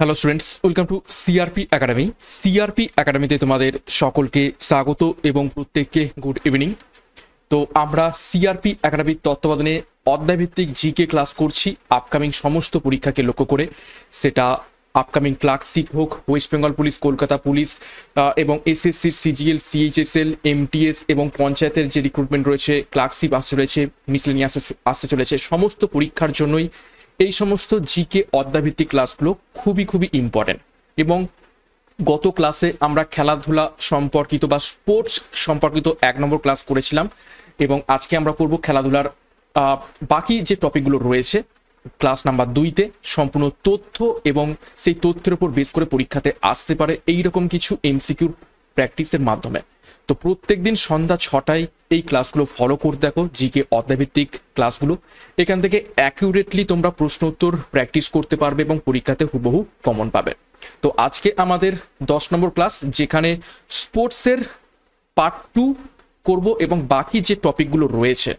hello students welcome to CRP academy CRP একাডেমিতে তোমাদের সকলকে স্বাগত এবং প্রত্যেককে গুড ইভিনিং তো আমরা সিআরপি একাডেমির তত্ত্বাবধানে অধ্যায়ভিত্তিক জিকে ক্লাস করছি আপকামিং সমস্ত পরীক্ষাকে লক্ষ্য করে সেটা আপকামিং ক্লার্কশিপ হোক west Bengal police Kolkata police এবং এসএসসির সিজিএল সিএইচএসএল এমটিএস এবং পঞ্চায়েতের যে রিক্রুটমেন্ট রয়েছে ক্লার্কশিপ আসতে চলেছে মিসলেনিয়াস আসতে চলেছে সমস্ত পরীক্ষার জন্যই এই সমস্ত জিকে অদ্যাভিত্তিক ক্লাসগুলো খুবই খুবই ইম্পর্ট্যান্ট এবং গত ক্লাসে আমরা খেলাধুলা সম্পর্কিত বা স্পোর্টস সম্পর্কিত এক নম্বর ক্লাস করেছিলাম এবং আজকে আমরা করব খেলাধুলার বাকি যে টপিকগুলো রয়েছে ক্লাস নাম্বার দুইতে সম্পূর্ণ তথ্য এবং সেই তথ্যের উপর বেস করে পরীক্ষাতে আসতে পারে এই রকম কিছু এমসিকিউর প্র্যাকটিসের মাধ্যমে তো প্রত্যেক দিন সন্ধ্যা ছটায় এই ক্লাসগুলো ফলো করতে দেখো জিকে অধ্যাভিত্তিক ক্লাসগুলো এখান থেকে অ্যাকিউরেটলি তোমরা প্রশ্ন উত্তর প্র্যাকটিস করতে পারবে এবং পরীক্ষাতে হুবহু কমন পাবে তো আজকে আমাদের দশ নম্বর ক্লাস যেখানে স্পোর্টসের পার্ট টু করব এবং বাকি যে টপিকগুলো রয়েছে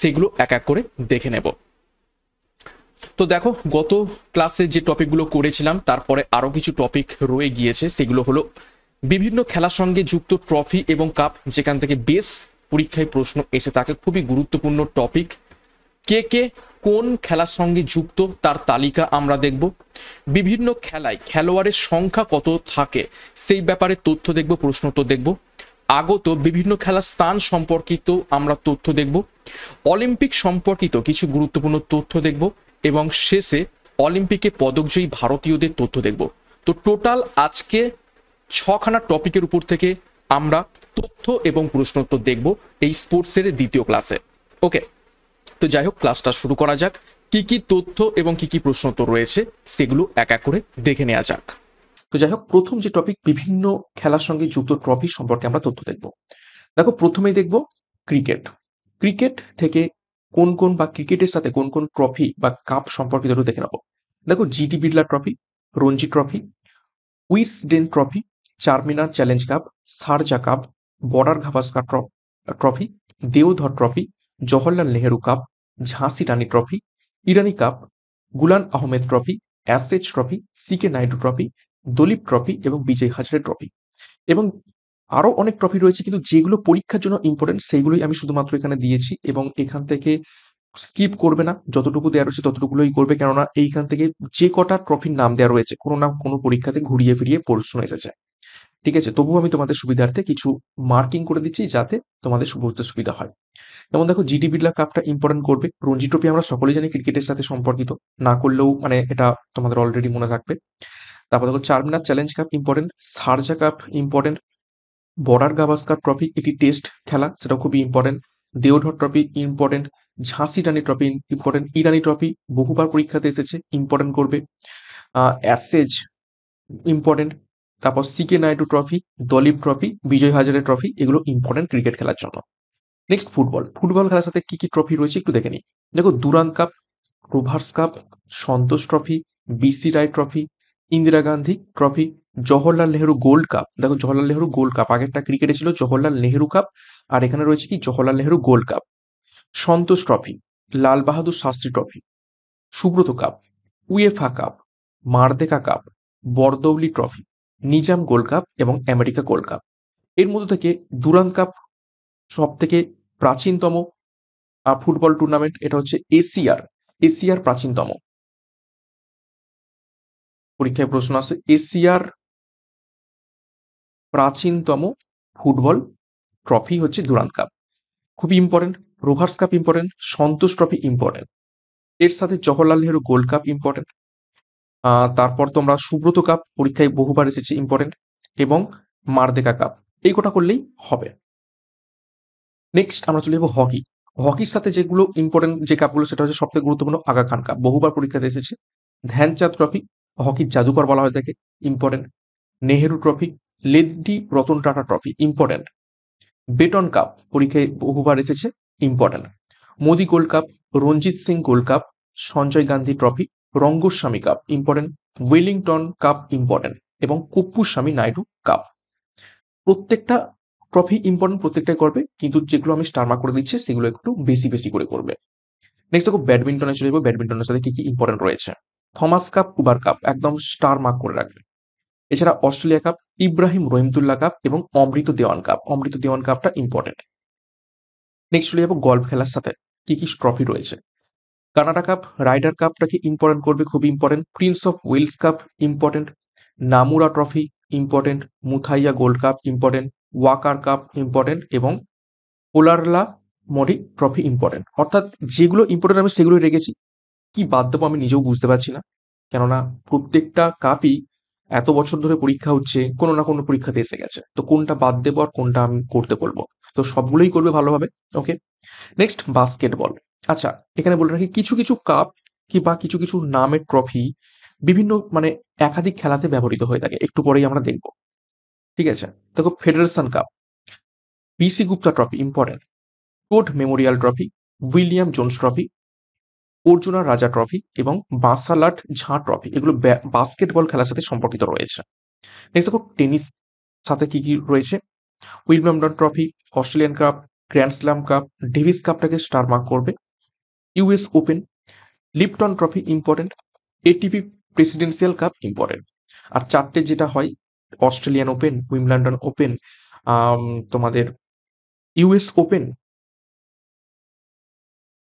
সেগুলো এক এক করে দেখে নেব তো দেখো গত ক্লাসে যে টপিকগুলো করেছিলাম তারপরে আরও কিছু টপিক রয়ে গিয়েছে সেগুলো হলো বিভিন্ন খেলার সঙ্গে যুক্ত ট্রফি এবং কাপ যেখান থেকে বেশ পরীক্ষায় প্রশ্ন এসে তাকে খুবই গুরুত্বপূর্ণ টপিক কে কে কোন খেলার সঙ্গে যুক্ত তার তালিকা আমরা দেখব বিভিন্ন খেলায় খেলোয়াড়ের সংখ্যা কত থাকে সেই ব্যাপারে তথ্য দেখব প্রশ্ন তো দেখব আগত বিভিন্ন খেলার স্থান সম্পর্কিত আমরা তথ্য দেখব অলিম্পিক সম্পর্কিত কিছু গুরুত্বপূর্ণ তথ্য দেখব এবং শেষে অলিম্পিকে পদকজয়ী ভারতীয়দের তথ্য দেখব তো টোটাল আজকে ছখানা টপিকের উপর থেকে আমরা তথ্য এবং প্রশ্নোত্তর দেখব এই স্পোর্টসের দ্বিতীয় ক্লাসে ওকে তো যাই হোক ক্লাসটা শুরু করা যাক কি কি তথ্য এবং কি কি প্রশ্নোত্তর রয়েছে সেগুলো এক এক করে দেখে নেওয়া যাক তো যাই হোক প্রথম যে টপিক বিভিন্ন খেলার সঙ্গে যুক্ত ট্রফি সম্পর্কে আমরা তথ্য দেখব দেখো প্রথমেই দেখব ক্রিকেট ক্রিকেট থেকে কোন কোন বা ক্রিকেটের সাথে কোন কোন ট্রফি বা কাপ সম্পর্কিত দেখে নেব দেখো GT Birla trophy Ranji trophy Wisden trophy Charminar challenge cup Sharjah cup Border Gavaskar trophy Deodhar trophy Jawaharlal Nehru cup ঝাঁসি Rani trophy Irani cup Ghulam Ahmed trophy Ashes trophy C K Naidu trophy Duleep trophy এবং বিজয় হাজারে ট্রফি এবং আরও অনেক ট্রফি রয়েছে কিন্তু যেগুলো পরীক্ষার জন্য ইম্পর্টেন্ট সেইগুলোই আমি শুধুমাত্র এখানে দিয়েছি এবং এখান থেকে স্কিপ করবে না যতটুকু দেওয়া রয়েছে ততটুকুই করবে কেননা এইখান থেকে যে কটা ট্রফির নাম দেওয়া রয়েছে কোনো না কোনো পরীক্ষাতে ঘুরিয়ে ফিরিয়ে প্রশ্ন এসেছে ঠিক আছে তবুও আমি তোমাদের সুবিধার্থে কিছু মার্কিং করে দিচ্ছি যাতে তোমাদের বুঝতে সুবিধা হয় যেমন দেখো জিডি বিড়লা কাপটা ইম্পর্টেন্ট করবে রঞ্জি ট্রফি আমরা সকলেই জানি ক্রিকেটের সাথে সম্পর্কিত না করলেও মানে এটা তোমাদের অলরেডি মনে থাকবে তারপর দেখো Charminar challenge cup important Sharjah cup important Border Gavaskar trophy একটি টেস্ট খেলা সেটা খুবই ইম্পর্টেন্ট দেওধর ট্রফি ইম্পর্টেন্ট ঝাঁসি Rani trophy important Irani trophy বহুবার পরীক্ষাতে এসেছে ইম্পর্টেন্ট করবে অ্যাসেজ ইম্পর্টেন্ট তারপর C K Naidu trophy Duleep trophy Vijay Hazare trophy এগুলো ইম্পর্টেন্ট ক্রিকেট খেলার জন্য নেক্সট ফুটবল ফুটবল খেলার সাথে কি কি ট্রফি রয়েছে একটু দেখে নিই দেখো Durand cup Rovers cup Santosh trophy B C Roy trophy Indira Gandhi trophy Jawaharlal Nehru gold cup দেখো জওহরলাল নেহরু গোল্ড কাপ আগেরটা ক্রিকেটে ছিল জওহরলাল নেহরু কাপ আর এখানে রয়েছে কি Jawaharlal Nehru gold cup Santosh trophy Lal Bahadur Shastri trophy Subroto cup UEFA cup Merdeka cup Bardoloi trophy Nizam gold cup এবং আমেরিকা গোল্ড কাপ এর মধ্যে থেকে দুরান কাপ সব থেকে প্রাচীনতম ফুটবল টুর্নামেন্ট এটা হচ্ছে এসিআর এসিআর প্রাচীনতম পরীক্ষায় প্রশ্ন আছে এশিয়ার প্রাচীনতম ফুটবল ট্রফি হচ্ছে দুরান্ত কাপ খুবই important Rovers cup important Santosh trophy important এর সাথে Jawaharlal Nehru gold cup important তারপর তোমরা সুব্রত কাপ পরীক্ষায় বহুবার এসেছে ইম্পর্টেন্ট এবং মারদেকা কাপ এই কটা করলেই হবে নেক্সট আমরা চলে যাবো হকি হকির সাথে যেগুলো ইম্পর্টেন্ট যে কাপগুলো সেটা হচ্ছে সবথেকে গুরুত্বপূর্ণ আগা খান কাপ বহুবার পরীক্ষাতে এসেছে ধ্যানচাঁদ ট্রফি হকির জাদুকর বলা হয় থাকে important Nehru trophy lady Ratan Tata trophy important Beighton cup পরীক্ষায় বহুবার এসেছে important Modi gold cup Ranjit Singh gold cup Sanjay Gandhi trophy Rangaswamy cup important Wellington cup important এবং কুপ্পুস্বামী নাইডু কাপ প্রত্যেকটা ট্রফি ইম্পর্টেন্ট প্রত্যেকটাই করবে কিন্তু যেগুলো আমি স্টারমার্ক করে দিচ্ছি সেগুলো একটু বেশি বেশি করে করবে নেক্সট দেখো ব্যাডমিন্টনে চলে যাবো ব্যাডমিন্টনের সাথে কি কি ইম্পর্টেন্ট রয়েছে থমাস কাপ কুবার কাপ একদম স্টার মার্ক করে রাখবে এছাড়া Australia cup Ibrahim Rahimtoola cup এবং অমৃত দেওয়ান কাপ অমৃত দেওয়ান কাপটা ইম্পর্টেন্ট নেক্সট চলে যাবো গল্ফ খেলার সাথে কি কি ট্রফি রয়েছে কানাডা কাপ রাইডার কাপটাকে ইম্পর্টেন্ট করবে খুব important Prince of Wales cup important Nomura trophy important Muthiah gold cup important Walker cup important এবং পোলারলা মডি ট্রফি ইম্পর্টেন্ট অর্থাৎ যেগুলো ইম্পর্টেন্ট আমি সেগুলোই রেখেছি কি বাদ দেবো আমি নিজেও বুঝতে পারছি না কেননা প্রত্যেকটা কাপই এত বছর ধরে পরীক্ষা হচ্ছে কোনো না কোনো পরীক্ষাতে এসে গেছে তো কোনটা বাদ দেবো আর কোনটা আমি করতে বলবো তো সবগুলোই করবে ভালোভাবে ওকে নেক্সট বাস্কেটবল আচ্ছা এখানে বলে রাখি কিছু কিছু কাপ কিংবা কিছু কিছু নামের ট্রফি বিভিন্ন মানে একাধিক খেলাতে ব্যবহৃত হয়ে থাকে একটু পরেই আমরা দেখব ঠিক আছে দেখো federation cup B C Gupta trophy important Code memorial trophy William Jones trophy Arjuna Raja trophy এবং বাসালাট ঝাঁ ট্রফি এগুলো বাস্কেটবল খেলার সাথে সম্পর্কিত রয়েছে নেক্সট দেখো টেনিস সাথে কি কি রয়েছে William trophy Australian cup grand slam cup Davis কাপটাকে স্টার মার্ক করবে US open Lipton trophy important ATP presidential cup important আর চারটে যেটা হয় অস্ট্রেলিয়ান ওপেন উইমল্যান্ডন ওপেন তোমাদের ইউএস ওপেন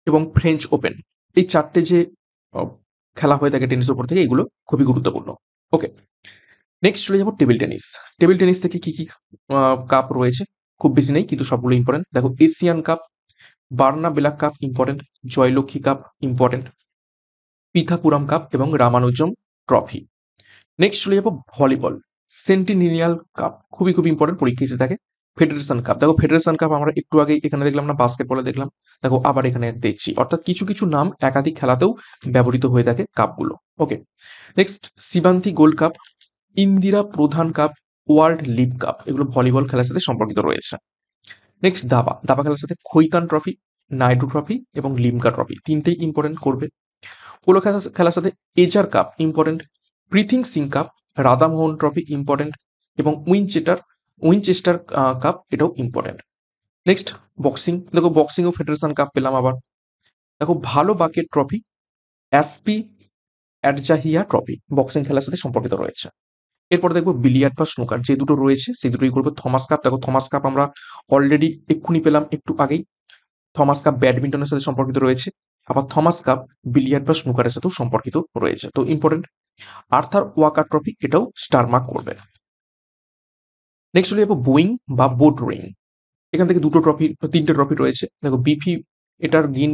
এবং ফ্রেঞ্চ ওপেন এই চারটে যে খেলা হয়ে থাকে টেনিসের উপর থেকে এগুলো খুবই গুরুত্বপূর্ণ ওকে নেক্সট চলে যাবো টেবিল টেনিস টেবিল টেনিস থেকে কি কি কাপ রয়েছে খুব বেশি নেই কিন্তু সবগুলো ইম্পর্টেন্ট দেখো Asian cup Berna Bellack cup important Jayalakshmi cup important Pithapuram cup এবং রামানুজম ট্রফি নেক্সট চলে যাবো ভলিবল সেন্টিনিয়াল কাপ খুবই খুবই ইম্পর্টেন্ট পরীক্ষা এসে থাকে ফেডারেশন কাপ দেখো ফেডারেশন কাপ আমরা একটু আগে এখানে দেখলাম না বাস্কেটবলে দেখলাম দেখো আবার এখানে দেখছি অর্থাৎ কিছু কিছু নাম একাধিক খেলাতেও ব্যবহৃত হয়ে থাকে কাপগুলো okay next Shivanti gold cup Indira Pradhan cup world league cup এগুলো ভলিবল খেলার সাথে সম্পর্কিত রয়েছে নেক্সট দাবা দাবা খেলার সাথে খৈতান ট্রফি নাইডু ট্রফি এবং লিমকা ট্রফি তিনটেই ইম্পর্টেন্ট করবে পোলো খেলার সাথে Ezra cup important Prithi Singh cup Radhamohan trophy important এবং উইনচেটার উইনচেস্টার কাপ এটাও ইম্পর্টেন্ট নেক্সট বক্সিং দেখো বক্সিংও ফেডারেশন কাপ পেলাম আবার দেখো Val Barker trophy Aspy Adajania trophy boxing খেলার সাথে সম্পর্কিত রয়েছে এরপর দেখবো বিলিয়ার্ড বা স্নুকার যে দুটো রয়েছে সেই দুটোই করবো থমাস কাপ দেখো থমাস কাপ আমরা অলরেডি এক্ষুনি পেলাম একটু আগেই থমাস কাপ ব্যাডমিন্টনের সাথে সম্পর্কিত রয়েছে আবার থমাস কাপ বিলিয়ার্ড বা স্নুকারের সাথেও সম্পর্কিত রয়েছে তো ইম্পর্টেন্ট আর্থার ওয়াকার ট্রফি এটাও স্টার মার্ক করবে নেক্সট হলো যাবো বোয়িং বা বোট রোয়িং এখান থেকে দুটো ট্রফি তিনটে ট্রফি রয়েছে দেখো বিফি এটার গিন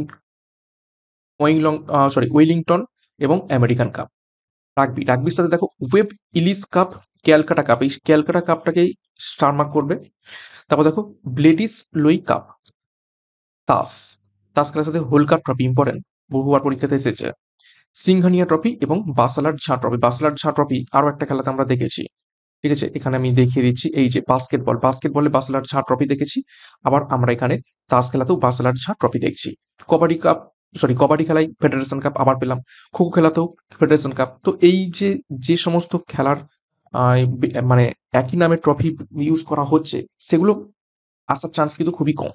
লং সরি ওয়েলিংটন এবং আমেরিকান কাপ রাগবি রাগবির সাথে দেখো Webb Ellis cup Calcutta cup এই ক্যালকাটা কাপটাকেই স্টার মার্ক করবে তারপর দেখো ব্লেডিস লুই কাপ তাস তাস খেলার সাথে হোল কাপ ট্রফি ইম্পর্টেন্ট বহুবার পরীক্ষাতে এসেছে সিংহানিয়া ট্রফি এবং বাসালার ঝা ট্রফি বাসালার ঝা ট্রফি আরও একটা খেলাতে আমরা দেখেছি ঠিক আছে এখানে আমি দেখিয়ে দিচ্ছি এই যে বাস্কেটবল বাস্কেটবলে বাসালার ঝা ট্রফি দেখেছি আবার আমরা এখানে তাস খেলাতেও বাসালার ঝা ট্রফি দেখছি কবাডি কাপ সরি কবাডি খেলায় ফেডারেশন কাপ আবার পেলাম খো খো খেলাতেও ফেডারেশন কাপ তো এই যে যে সমস্ত খেলার মানে একই নামে ট্রফি ইউজ করা হচ্ছে সেগুলো আসার চান্স কিন্তু খুবই কম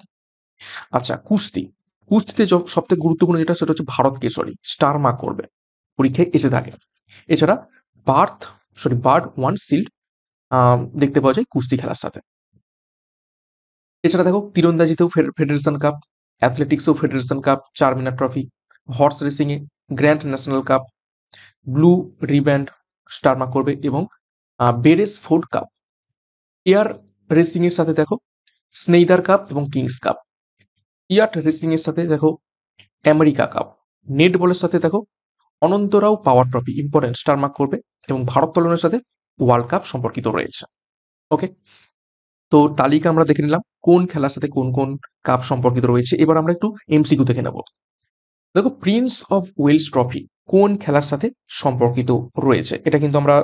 আচ্ছা কুস্তি কুস্তিতে সবথেকে গুরুত্বপূর্ণ যেটা সেটা হচ্ছে ভারত কেসরি স্টার মার্ক করবে পরীক্ষায় এসে থাকে এছাড়া বার্থ সরি বার্ড ওয়ান সিল্ড দেখতে পাওয়া যায় কুস্তি খেলার সাথে এছাড়া দেখো তীরন্দাজিতেও ফেডারেশন কাপ অ্যাথলেটিক্সও federation cup Charminar trophy horse রেসিংয়ে grand national cup blue riband স্টারমা করবে এবং বেরেস ফোর্ড কাপ এয়ার রেসিংয়ের সাথে দেখো স্নেইদার কাপ এবং কিংস কাপ ইয়াট রেসিংয়ের সাথে দেখো আমেরিকা কাপ নেট বলের সাথে দেখো অনন্তরাও পাওয়ার ট্রফি ইম্পর্টেন্ট স্টারমার্ক করবে এবং ভারোত্তোলনের সাথে ওয়ার্ল্ড কাপ সম্পর্কিত রয়েছে ওকে তো তালিকা আমরা দেখে নিলাম কোন খেলার সাথে কোন কোন কাপ সম্পর্কিত রয়েছে এবার আমরা একটু এমসিকিউ দেখে নেব দেখো প্রিন্স অফ ওয়েলস ট্রফি কোন খেলার সাথে সম্পর্কিত রয়েছে এটা কিন্তু আমরা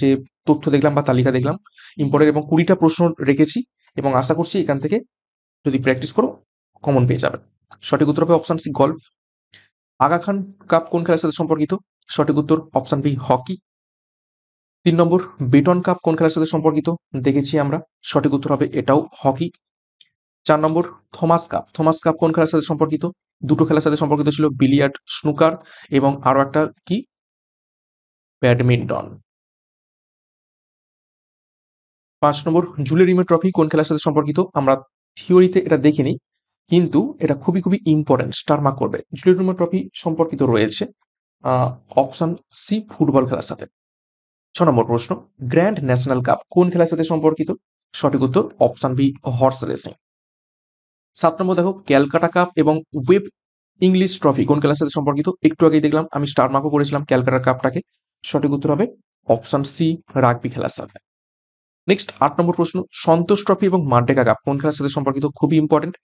যে তথ্য দেখলাম বা তালিকা দেখলাম ইম্পর্টেন্ট এবং কুড়িটা প্রশ্ন রেখেছি এবং আশা করছি এখান থেকে যদি প্র্যাকটিস করো কমন পেয়ে যাবে সঠিক উত্তর হবে option C golf Aga Khan cup কোন খেলার সাথে সম্পর্কিত সঠিক উত্তর অপশান বি হকি তিন নম্বর বিটন কাপ কোন খেলার সাথে সম্পর্কিত দেখেছি আমরা সঠিক উত্তর হবে এটাও হকি চার নম্বর থমাস কাপ থমাস কাপ কোন খেলার সাথে সম্পর্কিত দুটো খেলার সাথে সম্পর্কিত ছিল বিলিয়ার্ড স্নুকার এবং আরো একটা কি ব্যাডমিন্টন পাঁচ নম্বর জুলে রিমে ট্রফি কোন খেলার সাথে সম্পর্কিত আমরা থিওরিতে এটা দেখিনি কিন্তু এটা খুবই খুবই ইম্পর্টেন্ট স্টারমার্ক করবে জুলে রিমে ট্রফি সম্পর্কিত রয়েছে অপশন সি ফুটবল খেলার সাথে ছ নম্বর প্রশ্ন গ্র্যান্ড ন্যাশনাল কাপ কোন খেলার সাথে সম্পর্কিত সঠিক উত্তর অপশন বি হর্স রেসিং সাত নম্বর দেখো ক্যালকাটা কাপ এবং ওয়েব ইংলিশ ট্রফি কোন খেলার সাথে সম্পর্কিত একটু আগেই দেখলাম আমি স্টার মার্কও করেছিলাম ক্যালকাটা কাপটাকে সঠিক উত্তর হবে অপশন সি রাগবি খেলার সাথে নেক্সট আট নম্বর প্রশ্ন সন্তোষ ট্রফি এবং মার্ডেকা কাপ কোন খেলার সাথে সম্পর্কিত খুবই ইম্পর্টেন্ট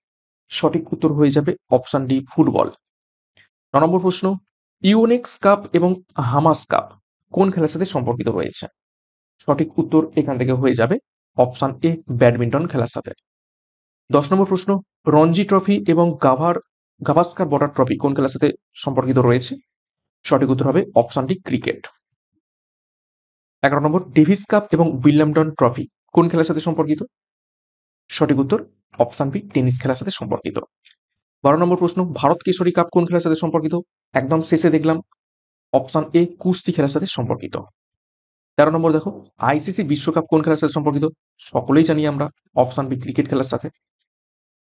সঠিক উত্তর হয়ে যাবে অপশন ডি ফুটবল ন নম্বর প্রশ্ন ইউনেক্স কাপ এবং হামাস কাপ কোন খেলার সাথে সম্পর্কিত রয়েছে সঠিক উত্তর এখান থেকে হয়ে যাবে অপশান এ ব্যাডমিন্টন খেলার সাথে দশ নম্বর প্রশ্ন রঞ্জি ট্রফি এবং গাভার গাভাস্কার বর্ডার ট্রফি কোন খেলার সাথে সম্পর্কিত রয়েছে সঠিক উত্তর হবে অপশানটি ক্রিকেট এগারো নম্বর ডেভিস কাপ এবং উইলিয়ামডন ট্রফি কোন খেলার সাথে সম্পর্কিত সঠিক উত্তর অপশান বি টেনিস খেলার সাথে সম্পর্কিত বারো নম্বর প্রশ্ন ভারত কেশরী কাপ কোন খেলার সাথে সম্পর্কিত একদম শেষে দেখলাম অপশন এ কুস্তি খেলার সাথে সম্পর্কিত তেরো নম্বর দেখো আইসিসি বিশ্বকাপ কোন খেলার সাথে সম্পর্কিত সকলেই জানি আমরা অপশন বি ক্রিকেট খেলার সাথে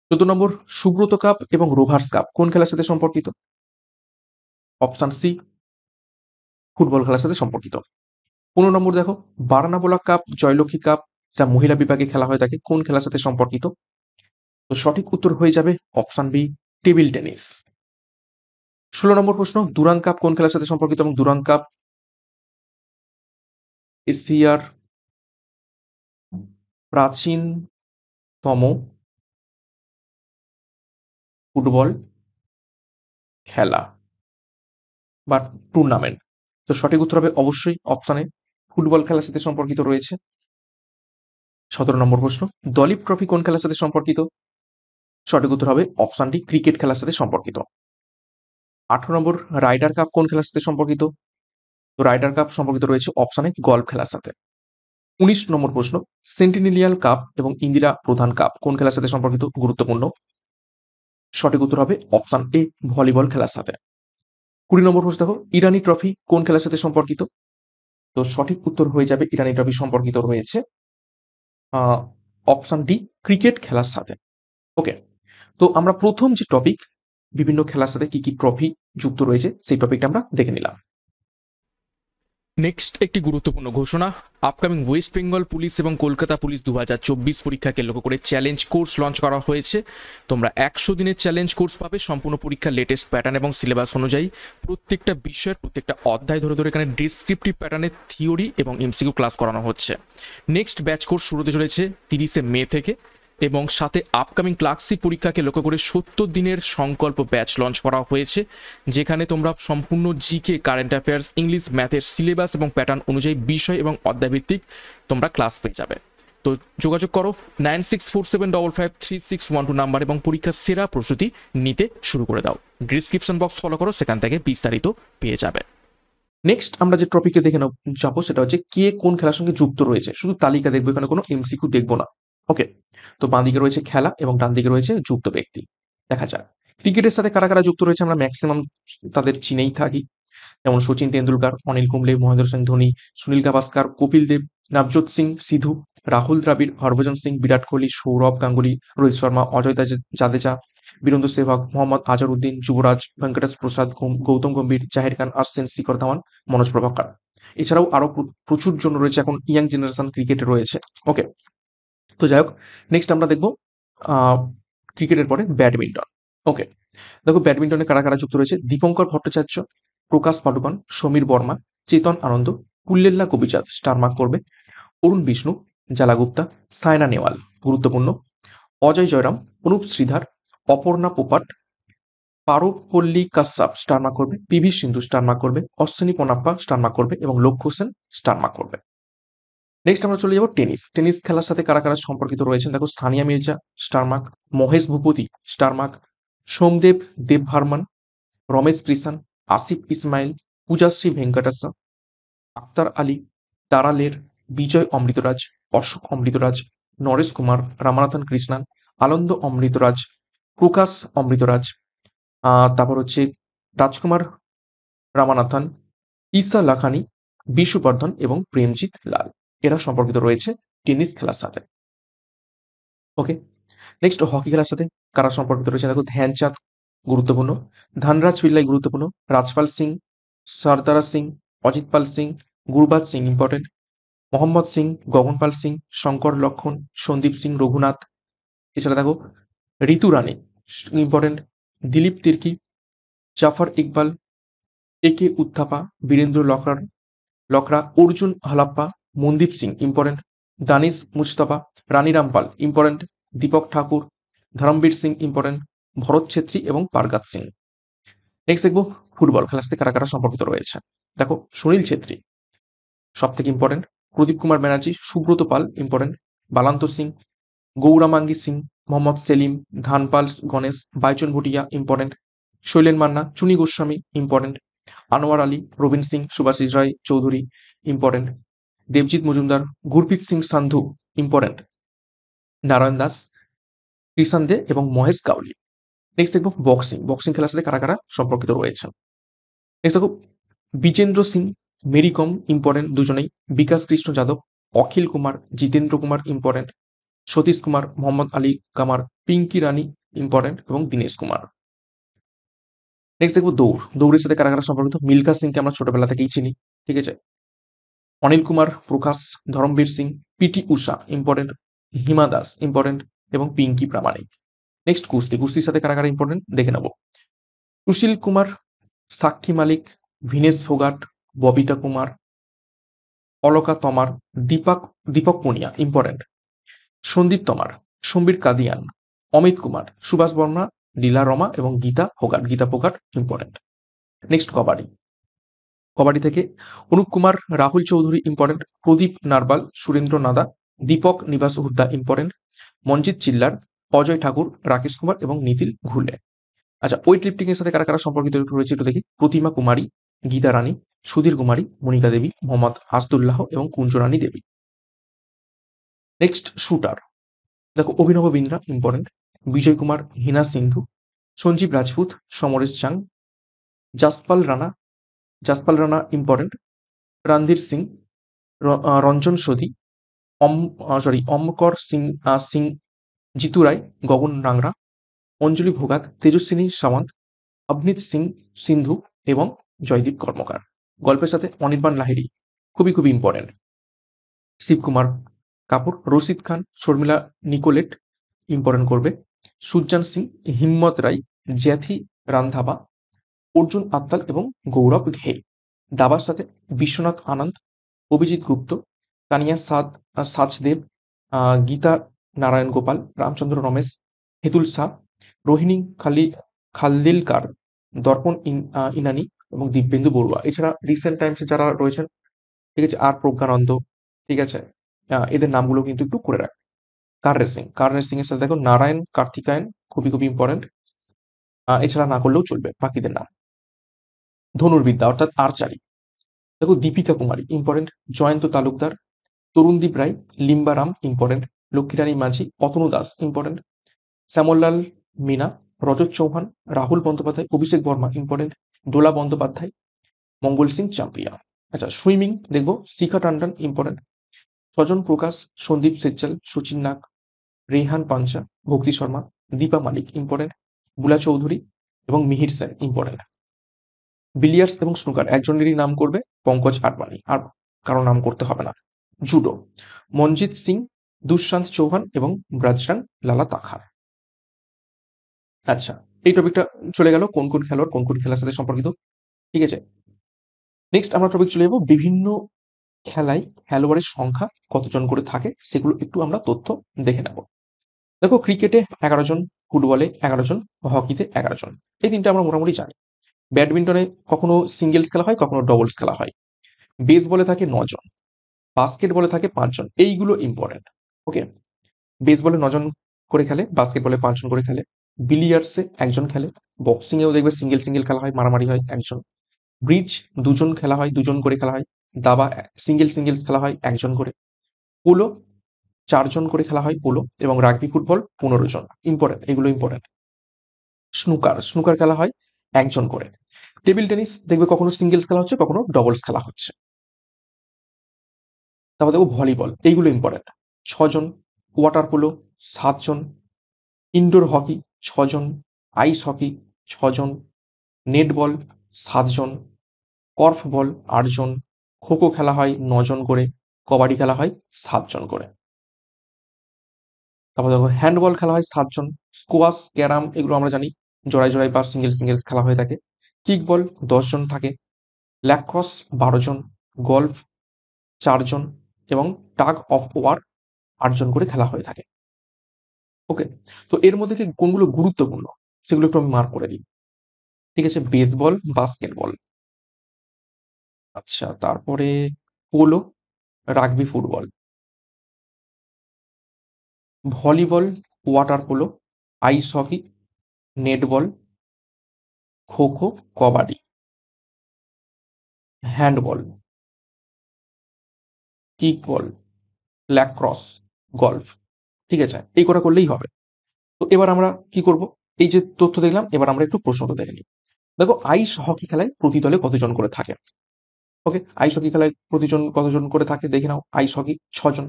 চোদ্দ নম্বর সুব্রত কাপ এবং রোভার্স কাপ কোন খেলার সাথে সম্পর্কিত অপশন সি ফুটবল খেলার সাথে সম্পর্কিত পনেরো নম্বর দেখো বারানাবোলা কাপ জয়লক্ষ্মী কাপ যা মহিলা বিভাগে খেলা হয় তাকে কোন খেলার সাথে সম্পর্কিত তো সঠিক উত্তর হয়ে যাবে অপশন বি টেবিল টেনিস ষোলো নম্বর প্রশ্ন দুরান কাপ কোন খেলার সাথে সম্পর্কিত এবং দুরান কাপ এশিয়ার প্রাচীনতম ফুটবল খেলা বা টুর্নামেন্ট তো সঠিক উত্তর হবে অবশ্যই অপশানে ফুটবল খেলার সাথে সম্পর্কিত রয়েছে সতেরো নম্বর প্রশ্ন দলীপ ট্রফি কোন খেলার সাথে সম্পর্কিত সঠিক উত্তর হবে অপশানটি ক্রিকেট খেলার সাথে সম্পর্কিত আঠারো নম্বর রাইডার কাপ কোন খেলার সাথে সম্পর্কিত তো রাইডার কাপ সম্পর্কিত রয়েছে অপশানে গল্ফ খেলার সাথে উনিশ নম্বর প্রশ্ন সেন্টিনিলিয়াল কাপ এবং ইন্দিরা প্রধান কাপ কোন খেলার সাথে সম্পর্কিত গুরুত্বপূর্ণ সঠিক উত্তর হবে অপশান এ ভলিবল খেলার সাথে কুড়ি নম্বর প্রশ্ন দেখো ইরানি ট্রফি কোন খেলার সাথে সম্পর্কিত তো সঠিক উত্তর হয়ে যাবে ইরানি ট্রফি সম্পর্কিত রয়েছে অপশান ডি ক্রিকেট খেলার সাথে ওকে তো আমরা প্রথম যে টপিক বিভিন্ন খেলার সাথে কি কি ট্রফি যুক্ত রয়েছে সেই টপিকটা আমরা দেখে নিলাম নেক্সট একটি গুরুত্বপূর্ণ ঘোষণা আপকামিং ওয়েস্ট বেঙ্গল পুলিশ এবং কলকাতা পুলিশ দু পরীক্ষাকে লক্ষ্য করে চ্যালেঞ্জ কোর্স লঞ্চ করা হয়েছে তোমরা একশো দিনের চ্যালেঞ্জ কোর্স পাবে সম্পূর্ণ পরীক্ষার লেটেস্ট প্যাটার্ন এবং সিলেবাস অনুযায়ী প্রত্যেকটা বিষয়ের প্রত্যেকটা অধ্যায় ধরে ধরে এখানে ডিসক্রিপটিভ প্যাটার্নের থিওরি এবং এমসিকিউ ক্লাস করানো হচ্ছে নেক্সট ব্যাচ কোর্স শুরুতে চলেছে তিরিশে মে থেকে এবং সাথে আপকামিং ক্লার্কশিপ পরীক্ষাকে লক্ষ্য করে সত্তর দিনের সংকল্প ব্যাচ লঞ্চ করা হয়েছে যেখানে তোমরা সম্পূর্ণ জিকে কারেন্ট অ্যাফেয়ার্স ইংলিশ ম্যাথের সিলেবাস এবং প্যাটার্ন অনুযায়ী বিষয় এবং অধ্যায়ভিত্তিক তোমরা ক্লাস পেয়ে যাবে তো যোগাযোগ করো nine six four seven double five three six one two number এবং পরীক্ষার সেরা প্রস্তুতি নিতে শুরু করে দাও ডিসক্রিপশন বক্স ফলো করো সেখান থেকে বিস্তারিত পেয়ে যাবে নেক্সট আমরা যে টপিকে দেখে যাবো সেটা হচ্ছে কে কোন খেলার সঙ্গে যুক্ত রয়েছে শুধু তালিকা দেখবো এখানে কোনো এমসিকিউ দেখবো না ওকে তো বাঁ দিকে রয়েছে খেলা এবং ডান দিকে রয়েছে যুক্ত ব্যক্তি দেখা যাক ক্রিকেটের সাথে কারা কারা যুক্ত রয়েছে আমরা ম্যাক্সিমাম তাদের চিনেই থাকি যেমন সচিন তেন্ডুলকার অনিল কুম্বলে মহেন্দ্র সিং ধোনি সুনীল গাভাস্কার কপিল দেব নবজ্যোৎ সিং সিধু রাহুল দ্রাবিড় হরভজন সিং বিরাট কোহলি সৌরভ গাঙ্গুলি রোহিত শর্মা অজয় জাদেজা বীরেন্দ্র সেহবাগ মোহাম্মদ আজারউদ্দিন যুবরাজ ভেঙ্কটেশ প্রসাদ গৌতম গম্ভীর জাহির খান আসছেন শিখর ধাওয়ান মনোজ প্রভাকর এছাড়াও আরো প্রচুর জন্য রয়েছে এখন ইয়াং জেনারেশন ক্রিকেটে রয়েছে ওকে তো যাই হোক নেক্সট আমরা দেখব ক্রিকেটের পরে ব্যাডমিন্টন ওকে দেখো ব্যাডমিন্টনে কারা কারা যুক্ত রয়েছে দীপঙ্কর ভট্টাচার্য প্রকাশ পাডুকন সমীর বর্মা চেতন আনন্দ পুল্লেল্লা কবিচাঁদ স্টারমার্ক করবে অরুণ বিষ্ণু গুপ্তা সায়না নেওয়াল গুরুত্বপূর্ণ অজয় জয়রাম অনুপ শ্রীধার অপর্ণা পোপাট পারপল্লী কাশ্যপ স্টারমার্ক করবে পিভি সিন্ধু স্টারমার্ক করবে অশ্বিনী পোনাপ্পা স্টারমার্ক করবে এবং লক্ষ্য হোসেন স্টারমার্ক করবে নেক্সট আমরা চলে যাবো টেনিস টেনিস খেলার সাথে কারা কারা সম্পর্কিত রয়েছেন দেখো সানিয়া মির্জা স্টারমার্ক মহেশ ভূপতি স্টারমার্ক সোমদেব দেব ভার্মান রমেশ প্রিসান আসিফ ইসমাইল পূজাশ্রী ভেঙ্কটাসা আক্তার আলী তারালের বিজয় অমৃতরাজ অশোক অমৃতরাজ নরেশ কুমার রামানাথন কৃষ্ণান আনন্দ অমৃতরাজ প্রকাশ অমৃতরাজ তারপর হচ্ছে রাজকুমার রামানাথন ঈশা লাখানি বিশুবর্ধন এবং প্রেমজিৎ লাল এরা সম্পর্কিত রয়েছে টেনিস খেলার সাথে ওকে নেক্সট হকি খেলার সাথে কারা সম্পর্কিত রয়েছে দেখো ধ্যানচাঁদ গুরুত্বপূর্ণ ধানরাজ পিল্লাই গুরুত্বপূর্ণ রাজপাল সিং সর্দারা সিং অজিত পাল সিং গুরবাজ সিং ইম্পর্টেন্ট মোহাম্মদ সিং গগনপাল সিং শঙ্কর লক্ষণ সন্দীপ সিং রঘুনাথ এছাড়া দেখো Ritu Rani important Dilip Tirkey Zafar Iqbal A K Uthappa Virendra Lakrar Lakra Arjun Halappa Mandeep Singh important Danish Mustafa Rani Pal important Deepak Thakur Dharamvir Singh important Bharat Chettri এবং পারগাত সিং নেক্সট দেখবো ফুটবল খেলার সাথে কারা কারা সম্পর্কিত রয়েছে দেখো সুনীল ছেত্রী সব থেকে important Pradeep Kumar Banerjee Subrata Pal important Balwant Singh Gouramangi Singh Mohammad Salim Dhanpal Ganesh Baichung Bhutia important Sailen Manna Chuni Goswami important Anwar Ali Robin Singh Subhashis Roy Chowdhury important Debjit Majumder Gurpreet Singh Sandhu important Narayan Das Krishanu Dey এবং মহেশ কাউলি নেক্সট দেখবো বক্সিং বক্সিং খেলার সাথে কারা কারা সম্পর্কিত রয়েছে নেক্সট দেখো বিজেন্দ্র সিং মেরি কম ইম্পর্টেন্ট দুজনেই বিকাশ কৃষ্ণ যাদব অখিল কুমার জিতেন্দ্র কুমার ইম্পর্টেন্ট সতীশ কুমার মোহাম্মদ আলী কামার পিঙ্কি রানী ইম্পর্টেন্ট এবং দীনেশ কুমার নেক্সট দেখবো দৌড় দৌড়ের সাথে কারা কারা সম্পর্কিত মিল্খা সিংকে আমরা ছোটবেলা থেকেই চিনি ঠিক আছে Anil Kumar Prakash Dharamvir Singh PT Usha important Hima Das important এবং পিঙ্কি প্রামাণিক নেক্সট কুস্তি কুস্তির সাথে কারা কারা ইম্পর্টেন্ট দেখে নেব সুশীল কুমার সাক্ষী মালিক ভিনেশ ফোগাট ববিতা কুমার অলকা তমার দীপক দীপক পুনিয়া ইম্পর্টেন্ট সন্দীপ তমার সম্বীর কাদিয়ান অমিত কুমার সুভাষ বর্মা লীলা রমা এবং গীতা ফোগাট গীতা ফোগাট ইম্পর্টেন্ট নেক্সট কবাডি কবাডি থেকে অনুপ কুমার রাহুল চৌধুরী ইম্পর্টেন্ট প্রদীপ নারবাল সুরেন্দ্র নাদা দীপক নিবাস হুদ্দা ইম্পর্টেন্ট মঞ্জিৎ চিল্লার অজয় ঠাকুর রাকেশ কুমার এবং নীতিল ঘুলে আচ্ছা ওয়েট লিফটিং এর সাথে কারা কারা সম্পর্কিত রয়েছে একটু দেখি প্রতিমা কুমারী গীতা রানী সুধীর কুমারী মনিকা দেবী মোহাম্মদ আসদুল্লাহ এবং কুঞ্জরানী দেবী নেক্সট শুটার দেখো অভিনব বিন্দ্রা ইম্পর্টেন্ট বিজয় কুমার হিনা সিন্ধু সঞ্জীব রাজপুত সমরেশ চাং জাসপাল রানা জাসপাল রানা ইম্পর্টেন্ট রণধীর সিং রঞ্জন সোধি অম সরি অমকর সিং সিং জিতু রায় গগন রাংরা অঞ্জলি ভোগাত তেজস্বিনী সামন্ত অভনীত সিং সিন্ধু এবং জয়দীপ কর্মকার গল্পের সাথে অনির্বাণ লাহিড়ি খুবই খুবই ইম্পর্টেন্ট শিবকুমার কাপুর রশিদ খান শর্মিলা নিকোলেট ইম্পর্টেন্ট করবে সুজান সিং হিম্মত রায় জ্যাথি রান্ধাবা অর্জুন আত্মাল এবং গৌরব ঘে দাবার সাথে বিশ্বনাথ আনন্দ অভিজিৎ গুপ্ত তানিয়া সাদ সাচদেব গীতা নারায়ণ গোপাল রামচন্দ্র রমেশ হেতুল শাহ রোহিণী খালি খালদিলকার দর্পণ ইনানি এবং দিব্যেন্দু বড়ুয়া এছাড়া রিসেন্ট টাইমসে যারা রয়েছেন ঠিক আছে আর প্রজ্ঞানন্দ ঠিক আছে এদের নামগুলো কিন্তু একটু করে রাখ কার রেসিং কার রেসিং এর সাথে দেখো নারায়ণ কার্তিকায়ন খুবই খুবই ইম্পর্টেন্ট এছাড়া না করলেও চলবে বাকিদের নাম ধনুর্বিদ্যা অর্থাৎ আর্চারি দেখো Deepika Kumari important Jayanta Talukdar Tarundeep Rai Limbaram important Laxmirani Majhi Atanu Das important Shyamlal Meena Rajat Chauhan Rahul Bandyopadhyay Abhishek Verma important Dola Bandyopadhyay Mangal Singh Champia আচ্ছা সুইমিং দেখব শিখা টান্ডন ইম্পর্টেন্ট স্বজন প্রকাশ সন্দীপ সেজ্জাল সচিন নাগ রেহান পাঞ্চা ভক্তি শর্মা দীপা মালিক ইম্পর্টেন্ট বুলা চৌধুরী এবং মিহির সেন ইম্পর্টেন্ট বিলিয়ার্স এবং স্নুকার একজনেরই নাম করবে পঙ্কজ আডবাণী আর কারো নাম করতে হবে না জুডো মনজিৎ সিং দুষ্যান্ত চৌহান এবং ব্রাজরান লালা তাখার আচ্ছা এই টপিকটা চলে গেল কোন কোন খেলোয়াড় কোন কোন খেলার সাথে সম্পর্কিত ঠিক আছে নেক্সট আমরা টপিক চলে যাবো বিভিন্ন খেলায় খেলোয়াড়ের সংখ্যা কতজন করে থাকে সেগুলো একটু আমরা তথ্য দেখে নেব দেখো ক্রিকেটে এগারো জন ফুটবলে এগারো জন হকিতে এগারো জন এই তিনটা আমরা মোটামুটি জানি ব্যাডমিন্টনে কখনো সিঙ্গেলস খেলা হয় কখনো ডবলস খেলা হয় বেসবলে থাকে নজন বাস্কেটবলে থাকে পাঁচজন এইগুলো ইম্পর্টেন্ট ওকে বেসবলে নজন করে খেলে বাস্কেটবলে পাঁচজন করে খেলে বিলিয়ার্ডসে একজন খেলে বক্সিংয়েও দেখবে সিঙ্গেল সিঙ্গেল খেলা হয় মারামারি হয় একজন ব্রিজ দুজন খেলা হয় দুজন করে খেলা হয় দাবা সিঙ্গেল সিঙ্গেলস খেলা হয় একজন করে পোলো চারজন করে খেলা হয় পোলো এবং রাগবি ফুটবল পনেরো জন ইম্পর্টেন্ট এগুলো ইম্পর্টেন্ট স্নুকার স্নুকার খেলা হয় একজন করে টেবিল টেনিস দেখবে কখনো সিঙ্গেলস খেলা হচ্ছে কখনো ডবলস খেলা হচ্ছে তারপর দেখো ভলিবল এইগুলো ইম্পর্টেন্ট ছজন ওয়াটার পোলো সাতজন ইনডোর হকি ছজন আইস হকি ছজন নেটবল সাতজন কর্ফ বল আটজন খোখো খেলা হয় নজন করে কবাডি খেলা হয় সাতজন করে তারপর দেখো হ্যান্ডবল খেলা হয় সাতজন স্কোয়াশ ক্যারাম এগুলো আমরা জানি জোড়ায় জোড়ায় বা সিঙ্গেল সিঙ্গেলস খেলা হয়ে থাকে কিকবল দশজন থাকে ল্যাক্রস বারোজন গল্ফ চারজন এবং টাগ অফ ওয়ার আটজন করে খেলা হয়ে থাকে ওকে তো এর মধ্যে থেকে কোনগুলো গুরুত্বপূর্ণ সেগুলো একটু আমি মার্ক করে দিই ঠিক আছে বেসবল বাস্কেটবল আচ্ছা তারপরে polo rugby football volleyball water polo ice hockey netball kho kho kabaddi handball kickball lacrosse golf ঠিক আছে এই কটা করলেই হবে তো এবার আমরা কি করব এই যে তথ্য দেখলাম এবার আমরা একটু প্রশ্নটা দেখে নিই দেখো আইস হকি খেলায় প্রতি দলে কতজন করে থাকে ওকে আইস হকি খেলায় প্রতিজন কতজন করে থাকে দেখে নাও আইস হকি ছজন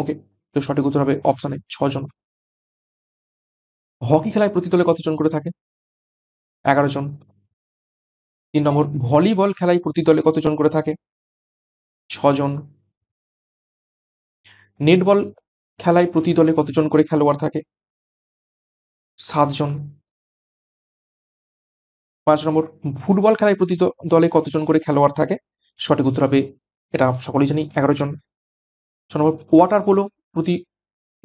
ওকে তো সঠিক উত্তর হবে অপশানে ছজন হকি খেলায় প্রতি দলে কতজন করে থাকে এগারো জন তিন নম্বর ভলিবল খেলায় প্রতি দলে কতজন করে থাকে ছজন নেটবল খেলায় প্রতি দলে কতজন করে খেলোয়াড় থাকে সাতজন পাঁচ নম্বর ফুটবল খেলায় প্রতি দলে কতজন করে খেলোয়াড় থাকে সঠিক উত্তর হবে এটা সকলেই জানি এগারো জন ছ নম্বর ওয়াটার পোলো প্রতি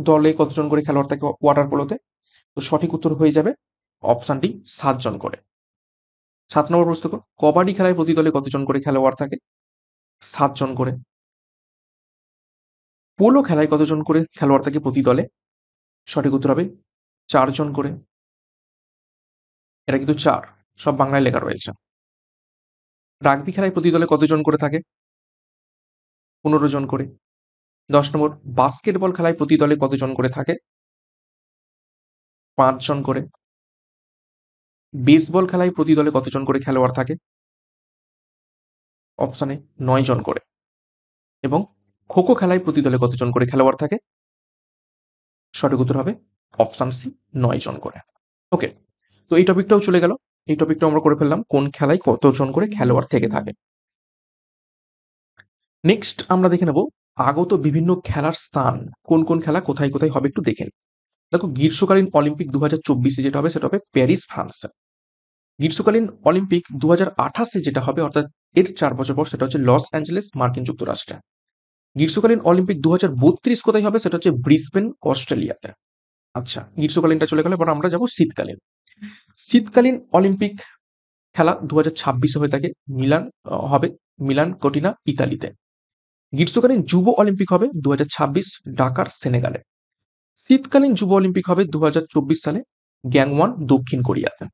দলে কতজন করে খেলোয়াড় থাকে ওয়াটার পোলোতে তো সঠিক উত্তর হয়ে যাবে অপশানটি সাতজন করে সাত নম্বর প্রশ্ন কবাডি খেলায় প্রতি দলে কতজন করে খেলোয়াড় থাকে সাতজন করে পোলো খেলায় কতজন করে খেলোয়াড় থাকে প্রতি দলে সঠিক উত্তর হবে চারজন করে এটা কিন্তু চার সব বাংলায় লেখা রয়েছে রাগবি খেলায় প্রতি দলে কতজন করে থাকে পনেরো জন করে দশ নম্বর বাস্কেটবল খেলায় প্রতি দলে কতজন করে থাকে পাঁচজন করে বেসবল খেলায় প্রতি দলে কতজন করে খেলোয়াড় থাকে অপশানে নয় জন করে এবং খোখো খেলায় প্রতি দলে কতজন করে খেলোয়াড় থাকে সঠিক উত্তর হবে অপশান সি নয় জন করে ওকে তো এই টপিকটাও চলে গেল এই টপিকটাও আমরা করে ফেললাম কোন খেলায় কতজন করে খেলোয়াড় থেকে থাকে নেক্সট আমরা দেখে নেব আগত বিভিন্ন খেলার স্থান কোন কোন খেলা কোথায় কোথায় হবে একটু দেখেন দেখো গ্রীষ্মকালীন অলিম্পিক দু হাজার চব্বিশে যেটা হবে সেটা হবে প্যারিস ফ্রান্সে গ্রীষ্মকালীন অলিম্পিক দু আঠাশে যেটা হবে অর্থাৎ এর চার বছর পর সেটা হচ্ছে লস অ্যাঞ্জেলেস মার্কিন যুক্তরাষ্ট্রে গ্রীষ্মকালীন অলিম্পিক দু কোথায় হবে সেটা হচ্ছে ব্রিসবেন অস্ট্রেলিয়াতে আচ্ছা গ্রীষ্মকালীনটা চলে গেলে পর আমরা যাব শীতকালীন শীতকালীন অলিম্পিক খেলা দু হাজার হয়ে থাকে মিলান হবে মিলান কটিনা ইতালিতে গ্রীষ্মকালীন যুব অলিম্পিক হবে দু ঢাকার সেনেগালে শীতকালীন যুব অলিম্পিক হবে দু সালে গ্যাংওয়ান দক্ষিণ কোরিয়াতে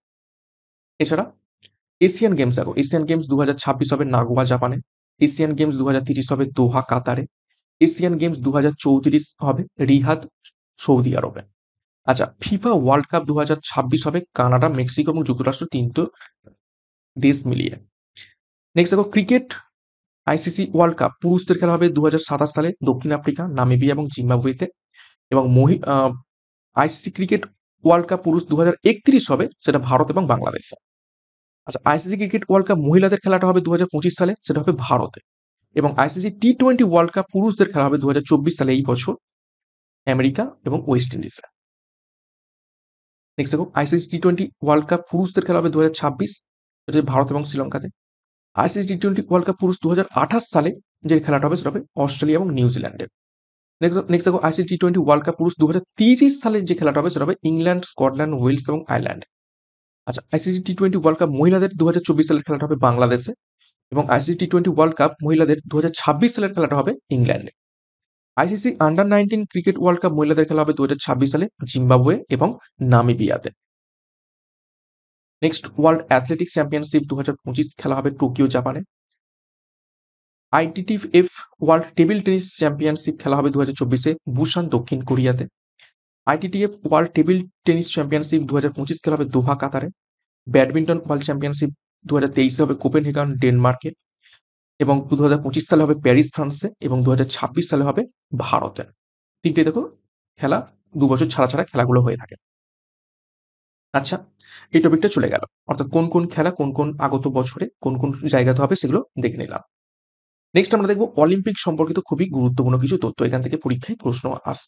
এছাড়া এশিয়ান গেমস দেখো এশিয়ান গেমস দু হবে নাগোয়া জাপানে এশিয়ান গেমস দু হবে দোহা কাতারে এশিয়ান গেমস দু হবে রিহাদ সৌদি আরবে আচ্ছা ফিফা ওয়ার্ল্ড কাপ দু হবে কানাডা মেক্সিকো এবং যুক্তরাষ্ট্র তিনটো দেশ মিলিয়ে নেক্সট দেখো ক্রিকেট আইসিসি ওয়ার্ল্ড কাপ পুরুষদের খেলা হবে দু সালে দক্ষিণ আফ্রিকা নামিবিয়া এবং জিম্বাবুয়েতে এবং মহি আইসিসি ক্রিকেট ওয়ার্ল্ড কাপ পুরুষ দু হবে সেটা ভারত এবং বাংলাদেশে আচ্ছা আইসিসি ক্রিকেট ওয়ার্ল্ড কাপ মহিলাদের খেলাটা হবে দু সালে সেটা হবে ভারতে এবং ICC T twenty World Cup পুরুষদের খেলা হবে দু সালে এই বছর আমেরিকা এবং ওয়েস্ট ইন্ডিজে নেক্সট দেখো ICC T twenty World Cup পুরুষদের খেলা হবে দু হাজার ছাব্বিশ ভারত এবং শ্রীলঙ্কাতে ICC T twenty World Cup পুরুষ দু সালে যে খেলাটা হবে সেটা হবে অস্ট্রেলিয়া এবং নিউজিল্যান্ডে নেক্সট দেখো ICC T twenty World Cup পুরুষ দু সালে যে খেলাটা হবে সেটা হবে ইংল্যান্ড স্কটল্যান্ড ওয়েলস এবং আয়ারল্যান্ড আচ্ছা ICC T twenty World Cup মহিলাদের দু সালের খেলাটা হবে বাংলাদেশে এবং ICC T twenty World Cup মহিলাদের দু সালের খেলাটা হবে ইংল্যান্ডে ICC under nineteen cricket World Cup মহিলাদের খেলা হবে দু সালে জিম্বাবুয়ে এবং নামিবিয়াতে নেক্সট ওয়ার্ল্ড অ্যাথলেটিক চ্যাম্পিয়নশিপ দু খেলা হবে টোকিও জাপানে ITTF World table tennis championship খেলা হবে দু হাজার চব্বিশে বুসান দক্ষিণ কোরিয়াতে ITTF World table tennis championship দু হাজার পঁচিশ খেলা হবে দোহা কাতারে ব্যাডমিন্টন ওয়ার্ল্ড চ্যাম্পিয়নশিপ দু হাজার তেইশে হবে কোপেন হেগান ডেনমার্কে এবং দু হাজার পঁচিশ সালে হবে প্যারিস ফ্রান্সে এবং দু হাজার ছাব্বিশ সালে হবে ভারতে তিনটে দেখো খেলা দু বছর ছাড়া ছাড়া খেলাগুলো হয়ে থাকে আচ্ছা এই টপিকটা চলে গেল অর্থাৎ কোন কোন খেলা কোন কোন আগত বছরে কোন কোন জায়গাতে হবে সেগুলো দেখে নিলাম নেক্সট আমরা দেখবো অলিম্পিক সম্পর্কিত খুবই গুরুত্বপূর্ণ কিছু তথ্য এখান থেকে পরীক্ষায় প্রশ্ন আস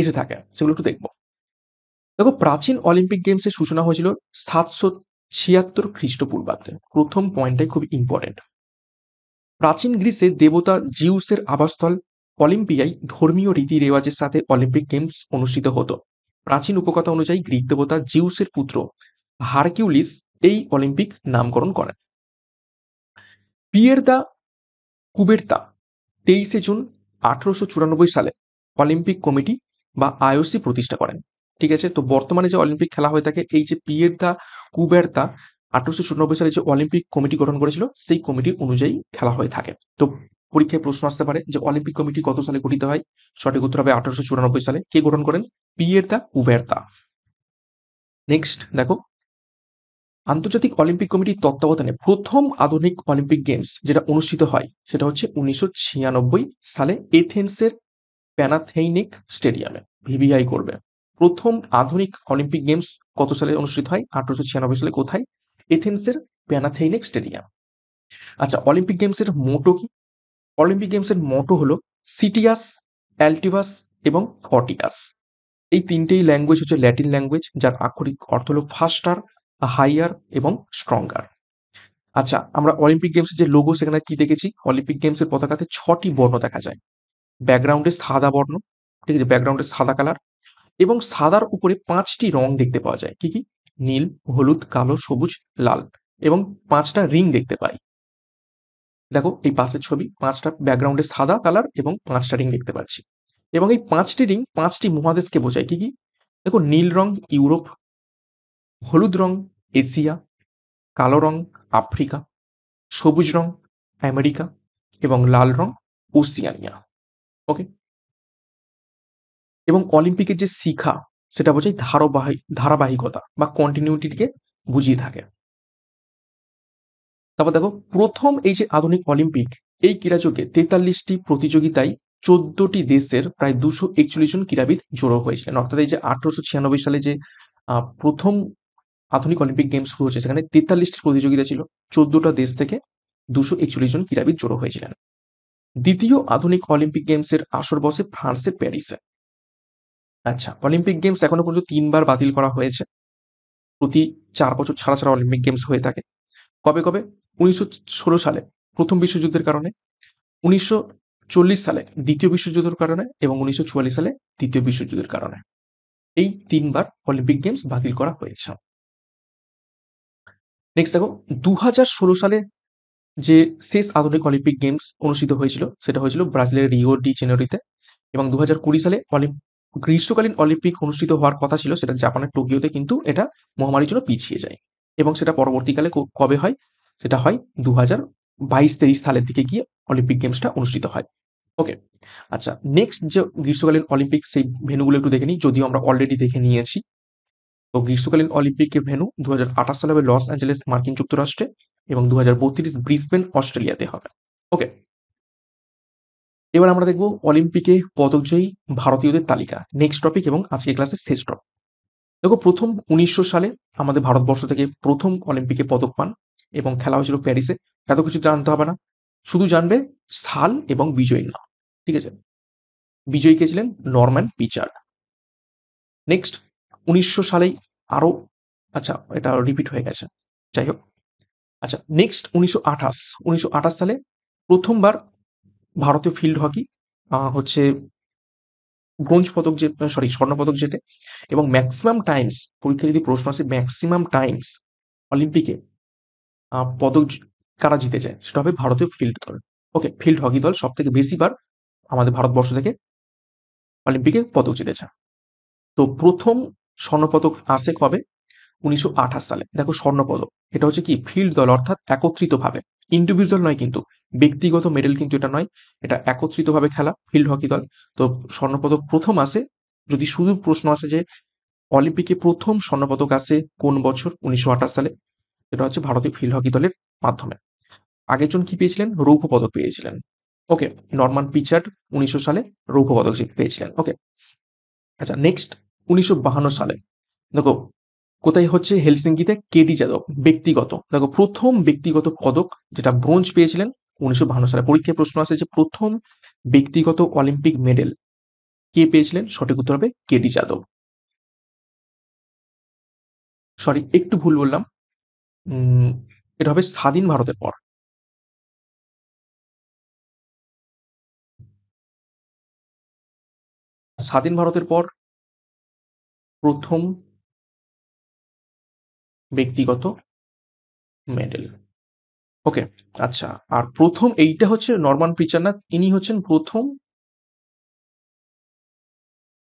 এসে থাকে সেগুলো একটু দেখব দেখো প্রাচীন অলিম্পিক গেমসের সূচনা হয়েছিল সাতশো ছিয়াত্তর খ্রিস্টপূর্বাব্দে প্রথম পয়েন্টটাই খুব ইম্পর্টেন্ট প্রাচীন গ্রীসে দেবতা জিউসের আবাসস্থল অলিম্পিয়ায় ধর্মীয় রীতি রেওয়াজের সাথে অলিম্পিক গেমস অনুষ্ঠিত হতো প্রাচীন উপকথা অনুযায়ী গ্রিক দেবতা জিউসের পুত্র হারকিউলিস এই অলিম্পিক নামকরণ করেন কুবের দা তেইশে জুন আঠারোশো চুরানব্বই সালে অলিম্পিক কমিটি বা আইওসি প্রতিষ্ঠা করেন ঠিক আছে তো বর্তমানে যে অলিম্পিক খেলা হয়ে থাকে এই যে পিয়েরতা কুবেরতা আঠারোশো চুরানব্বই সালে যে অলিম্পিক কমিটি গঠন করেছিল সেই কমিটি অনুযায়ী খেলা হয়ে থাকে তো পরীক্ষায় প্রশ্ন আসতে পারে যে অলিম্পিক কমিটি কত সালে গঠিত হয় সঠিক উত্তর হবে আঠারোশো চুরানব্বই সালে কে গঠন করেন পিয়েরতা কুবেরতা নেক্সট দেখো আন্তর্জাতিক অলিম্পিক কমিটির তত্ত্বাবধানে প্রথম আধুনিক অলিম্পিক গেমস যেটা অনুষ্ঠিত হয় সেটা হচ্ছে উনিশশো সালে এথেন্সের প্যানাথেইনিক স্টেডিয়ামে ভিভিআই করবে প্রথম আধুনিক অলিম্পিক গেমস কত সালে অনুষ্ঠিত হয় আঠারোশো ছিয়ানব্বই সালে কোথায় এথেন্সের প্যানাথেইনিক স্টেডিয়াম আচ্ছা অলিম্পিক গেমসের মোটো কি অলিম্পিক গেমসের মোটো হলো সিটিয়াস অ্যালটিভাস এবং ফর্টিয়াস এই তিনটেই ল্যাঙ্গুয়েজ হচ্ছে ল্যাটিন ল্যাঙ্গুয়েজ যার আক্ষরিক অর্থ হলো ফাস্টার হাইয়ার এবং স্ট্রঙ্গার আচ্ছা আমরা অলিম্পিক গেমসের যে লোগো সেখানে কি দেখেছি অলিম্পিক গেমসের পতাকাতে ছটি বর্ণ দেখা যায় ব্যাকগ্রাউন্ডে সাদা বর্ণ ঠিক আছে ব্যাকগ্রাউন্ডে সাদা কালার এবং সাদার উপরে পাঁচটি রং দেখতে পাওয়া যায় কি কি নীল হলুদ কালো সবুজ লাল এবং পাঁচটা রিং দেখতে পাই দেখো এই পাশের ছবি পাঁচটা ব্যাকগ্রাউন্ডে সাদা কালার এবং পাঁচটা রিং দেখতে পাচ্ছি এবং এই পাঁচটি রিং পাঁচটি মহাদেশকে বোঝায় কি কি দেখো নীল রং ইউরোপ হলুদ রং এশিয়া কালো রং আফ্রিকা সবুজ রং আমেরিকা এবং লাল রং ওসিয়ানিয়া ওকে এবং অলিম্পিকের যে শিখা সেটা বোঝায় ধারাবাহিক ধারাবাহিকতা বা কন্টিনিউটিকে বুঝিয়ে থাকে তারপর দেখো প্রথম এই যে আধুনিক অলিম্পিক এই ক্রীড়াযোগে তেতাল্লিশটি প্রতিযোগিতায় চোদ্দটি দেশের প্রায় দুশো একচল্লিশ জন ক্রীড়াবিদ জড়ো হয়েছিলেন অর্থাৎ এই যে আঠারোশো ছিয়ানব্বই সালে যে প্রথম আধুনিক অলিম্পিক গেমস শুরু হয়েছে সেখানে তেতাল্লিশটি প্রতিযোগিতা ছিল চোদ্দটা দেশ থেকে দুশো একচল্লিশ জন ক্রীড়াবিদ জড়ো হয়েছিলেন দ্বিতীয় আধুনিক অলিম্পিক গেমসের আসর বসে ফ্রান্সের প্যারিসে আচ্ছা অলিম্পিক গেমস এখনো পর্যন্ত তিনবার বাতিল করা হয়েছে প্রতি চার বছর ছাড়া ছাড়া অলিম্পিক গেমস হয়ে থাকে কবে কবে উনিশশো সালে প্রথম বিশ্বযুদ্ধের কারণে উনিশশো সালে দ্বিতীয় বিশ্বযুদ্ধের কারণে এবং উনিশশো সালে দ্বিতীয় বিশ্বযুদ্ধের কারণে এই তিনবার অলিম্পিক গেমস বাতিল করা হয়েছে নেক্সট দেখো দু সালে যে শেষ আধুনিক অলিম্পিক গেমস অনুষ্ঠিত হয়েছিল সেটা হয়েছিল ব্রাজিলের রিও ডি জেনুয়ারিতে এবং দু সালে অলিম্পিক গ্রীষ্মকালীন অলিম্পিক অনুষ্ঠিত হওয়ার কথা ছিল সেটা জাপানের টোকিওতে কিন্তু এটা মহামারীর জন্য পিছিয়ে যায় এবং সেটা পরবর্তীকালে কবে হয় সেটা হয় দু হাজার বাইশ তেইশ সালের দিকে গিয়ে অলিম্পিক গেমসটা অনুষ্ঠিত হয় ওকে আচ্ছা নেক্সট যে গ্রীষ্মকালীন অলিম্পিক সেই ভেনুগুলো একটু দেখে নিই যদিও আমরা অলরেডি দেখে নিয়েছি ও গ্রীষ্মকালীন অলিম্পিকে ভেনু দু সালে হবে লস অ্যাঞ্জেলেস মার্কিন যুক্তরাষ্ট্রে এবং দু ব্রিসবেন অস্ট্রেলিয়াতে হবে ওকে এবার আমরা দেখব অলিম্পিকে পদকজয়ী ভারতীয়দের তালিকা নেক্সট টপিক এবং আজকে ক্লাসের শেষ টপিক দেখো প্রথম উনিশশো সালে আমাদের ভারতবর্ষ থেকে প্রথম অলিম্পিকে পদক পান এবং খেলা হয়েছিল প্যারিসে এত কিছু জানতে হবে না শুধু জানবে সাল এবং বিজয়ীর নাম ঠিক আছে বিজয়ী কে ছিলেন নরম্যান পিচার নেক্সট উনিশশো সালেই আরও আচ্ছা এটা রিপিট হয়ে গেছে যাই হোক আচ্ছা নেক্সট উনিশশো আঠাশ উনিশশো আঠাশ সালে প্রথমবার ভারতীয় ফিল্ড হকি হচ্ছে ব্রোঞ্জ পদক যে সরি স্বর্ণপদক জেতে এবং ম্যাক্সিমাম টাইমস পরীক্ষা যদি প্রশ্ন আসে ম্যাক্সিমাম টাইমস অলিম্পিকে পদক কারা জিতে যায় সেটা হবে ভারতীয় ফিল্ড দল ওকে ফিল্ড হকি দল সব থেকে বেশিবার আমাদের ভারতবর্ষ থেকে অলিম্পিকে পদক জিতেছে তো প্রথম স্বর্ণপদক আসে কবে উনিশশো সালে দেখো স্বর্ণপদক এটা হচ্ছে কি ফিল্ড দল অর্থাৎ একত্রিতভাবে ইন্ডিভিজুয়াল নয় কিন্তু ব্যক্তিগত মেডেল কিন্তু এটা নয় এটা একত্রিতভাবে খেলা ফিল্ড হকি দল তো স্বর্ণপদক প্রথম আসে যদি শুধু প্রশ্ন আসে যে অলিম্পিকে প্রথম স্বর্ণপদক আসে কোন বছর উনিশশো সালে এটা হচ্ছে ভারতীয় ফিল্ড হকি দলের মাধ্যমে আগের জন কি পেয়েছিলেন রৌপ্য পদক পেয়েছিলেন ওকে নর্মান পিচার উনিশশো সালে রৌপ্য পদক পেয়েছিলেন ওকে আচ্ছা নেক্সট উনিশশো সালে দেখো কোথায় হচ্ছে হেলসিঙ্কিতে কেডি যাদব ব্যক্তিগত দেখো প্রথম ব্যক্তিগত পদক যেটা ব্রোঞ্জ পেয়েছিলেন উনিশশো সালে পরীক্ষায় প্রশ্ন আসে যে প্রথম ব্যক্তিগত অলিম্পিক মেডেল কে পেয়েছিলেন সঠিক উত্তর হবে কেডি যাদব সরি একটু ভুল বললাম এটা হবে স্বাধীন ভারতের পর স্বাধীন ভারতের পর প্রথম ব্যক্তিগত মেডেল ওকে আচ্ছা আর প্রথম এইটা হচ্ছে নর্মান প্রিচারনাথ ইনি হচ্ছেন প্রথম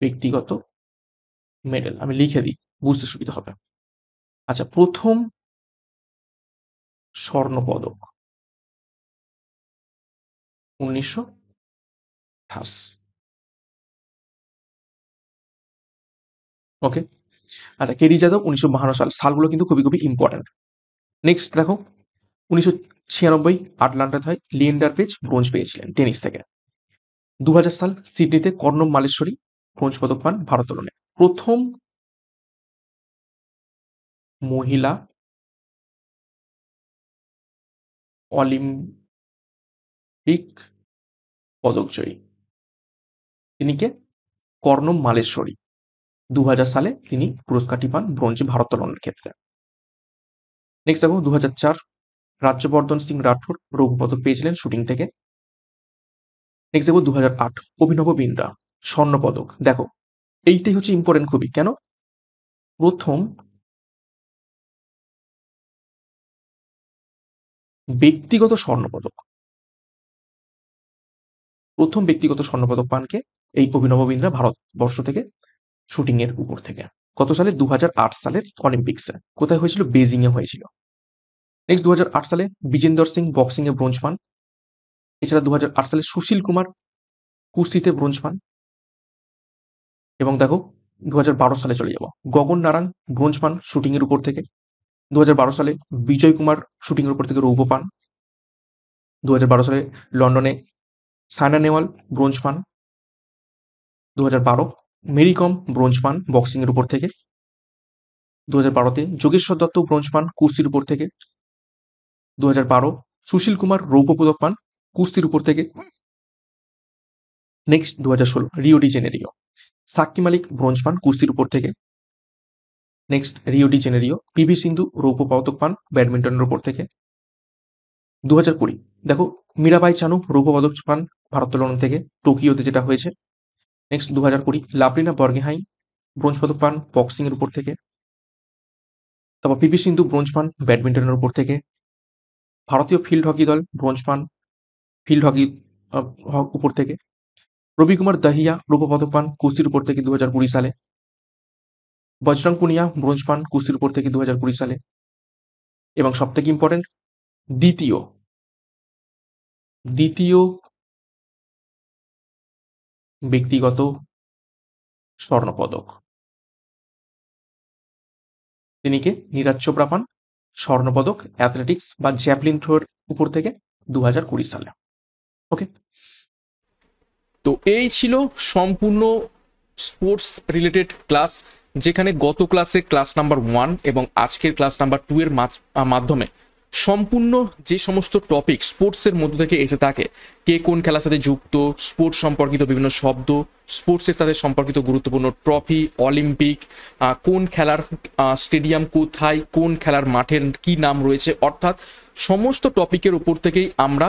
ব্যক্তিগত মেডেল আমি লিখে দিই বুঝতে সুবিধা হবে আচ্ছা প্রথম স্বর্ণপদক উনিশশো আঠাশ ওকে আচ্ছা কেডি যাদব উনিশশো বাহান্ন সাল সালগুলো কিন্তু খুবই খুবই ইম্পর্ট্যান্ট নেক্সট দেখো উনিশশো ছিয়ানব্বই আটলান্টাতে হয় লিয়েন্ডার পেজ ব্রোঞ্জ পেয়েছিলেন টেনিস থেকে দু সাল সিডনিতে কর্ণম মালেশ্বরী ব্রোঞ্জ পদক পান ভারোত্তোলনে প্রথম মহিলা অলিম্পিক পদকজয়ী তিনি কে কর্ণম মালেশ্বরী দু সালে তিনি পুরস্কারটি পান ব্রোঞ্জ ভারোত্তোলনের ক্ষেত্রে নেক্সট দেখো দু হাজার রাজ্যবর্ধন সিং রাঠোর রৌপ্য পদক পেয়েছিলেন শুটিং থেকে নেক্সট দেখো দু অভিনব বিন্দ্রা স্বর্ণ পদক দেখো এইটাই হচ্ছে ইম্পর্টেন্ট খুবই কেন প্রথম ব্যক্তিগত স্বর্ণপদক প্রথম ব্যক্তিগত স্বর্ণপদক পানকে এই অভিনব বিন্দ্রা ভারতবর্ষ থেকে এর উপর থেকে কত সালে দু সালের অলিম্পিক্সে কোথায় হয়েছিল বেজিংয়ে হয়েছিল নেক্সট দু সালে বিজেন্দর সিং বক্সিংয়ে ব্রোঞ্জ পান এছাড়া দু সালে সুশীল কুমার কুস্তিতে ব্রোঞ্জ পান এবং দেখো দু সালে চলে যাব গগন নারায়ণ ব্রোঞ্জ পান শুটিংয়ের উপর থেকে দু সালে বিজয় কুমার শুটিংয়ের উপর থেকে রৌপ পান দু সালে লন্ডনে সানা নেওয়াল ব্রোঞ্জ পান দু মেরি কম ব্রোঞ্জ পান বক্সিংয়ের উপর থেকে দু হাজার বারোতে যোগেশ্বর দত্ত ব্রোঞ্জ পান কুস্তির উপর থেকে দু হাজার বারো সুশীল কুমার রৌপ্য পদক পান কুস্তির উপর থেকে নেক্সট দু হাজার ষোলো রিও ডি জেনেরিও সাক্ষী মালিক ব্রোঞ্জ পান কুস্তির উপর থেকে next Rio de Janeiro V Sindhu রৌপ্য পদক পান ব্যাডমিন্টনের উপর থেকে দু হাজার কুড়ি দেখো মীরাবাই চানু রৌপ্য পদক পান ভারোত্তোলন থেকে টোকিওতে যেটা হয়েছে নেক্সট দু হাজার কুড়ি লাভলিনা বর্গেহাই ব্রোঞ্জ পদক পান বক্সিংয়ের উপর থেকে তারপর পিপি সিন্ধু ব্রোঞ্জ পান ব্যাডমিন্টনের উপর থেকে ভারতীয় ফিল্ড হকি দল ব্রোঞ্জ পান ফিল্ড হকি উপর থেকে রবি কুমার দাহিয়া রূপপদক পান কুস্তির উপর থেকে দু সালে বজরং পুনিয়া ব্রোঞ্জ পান কুস্তির উপর থেকে দু সালে এবং সবথেকে ইম্পর্টেন্ট দ্বিতীয় দ্বিতীয় ব্যক্তিগত স্বর্ণপদক তিনি কে চোপড়া পান স্বর্ণপদক অ্যাথলেটিক্স বা জ্যাভলিন থ্রোয়ের উপর থেকে দু সালে ওকে তো এই ছিল সম্পূর্ণ স্পোর্টস রিলেটেড ক্লাস যেখানে গত ক্লাসে ক্লাস নাম্বার ওয়ান এবং আজকের ক্লাস নাম্বার টু এর মাধ্যমে সম্পূর্ণ যে সমস্ত টপিক স্পোর্টসের মধ্য থেকে এসে থাকে কে কোন খেলার সাথে যুক্ত স্পোর্টস সম্পর্কিত বিভিন্ন শব্দ স্পোর্টসের সাথে সম্পর্কিত গুরুত্বপূর্ণ ট্রফি অলিম্পিক কোন খেলার স্টেডিয়াম কোথায় কোন খেলার মাঠের কি নাম রয়েছে অর্থাৎ সমস্ত টপিকের উপর থেকেই আমরা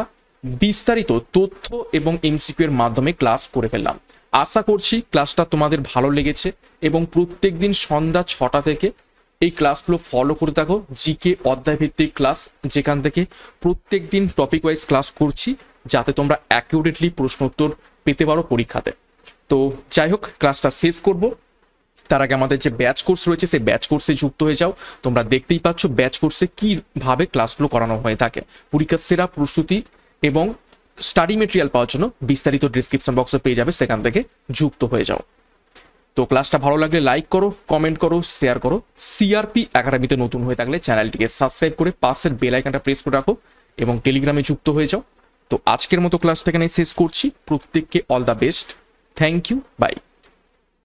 বিস্তারিত তথ্য এবং এমসিকিউ এর মাধ্যমে ক্লাস করে ফেললাম আশা করছি ক্লাসটা তোমাদের ভালো লেগেছে এবং প্রত্যেক দিন সন্ধ্যা ছটা থেকে এই ক্লাসগুলো ফলো করে থাকো জিকে অধ্যায়ভিত্তিক ক্লাস যেখান থেকে প্রত্যেক দিন টপিক ওয়াইজ ক্লাস করছি যাতে তোমরা অ্যাকিউরেটলি প্রশ্ন উত্তর পেতে পারো পরীক্ষাতে তো যাই হোক ক্লাসটা শেষ করব তার আগে আমাদের যে ব্যাচ কোর্স রয়েছে সেই ব্যাচ কোর্সে যুক্ত হয়ে যাও তোমরা দেখতেই পাচ্ছ ব্যাচ কোর্সে কীভাবে ক্লাসগুলো করানো হয়ে থাকে পরীক্ষার সেরা প্রস্তুতি এবং স্টাডি মেটেরিয়াল পাওয়ার জন্য বিস্তারিত ডিসক্রিপশন বক্সে পেয়ে যাবে সেখান থেকে যুক্ত হয়ে যাও তো ক্লাসটা ভালো লাগলে লাইক করো কমেন্ট করো শেয়ার করো সিআরপি একাডেমিতে নতুন হয়ে থাকলে চ্যানেলটিকে সাবস্ক্রাইব করে পাশের বেলাইকানটা প্রেস করে রাখো এবং টেলিগ্রামে যুক্ত হয়ে যাও তো আজকের মতো ক্লাসটা এখানে শেষ করছি প্রত্যেককে all the best thank you by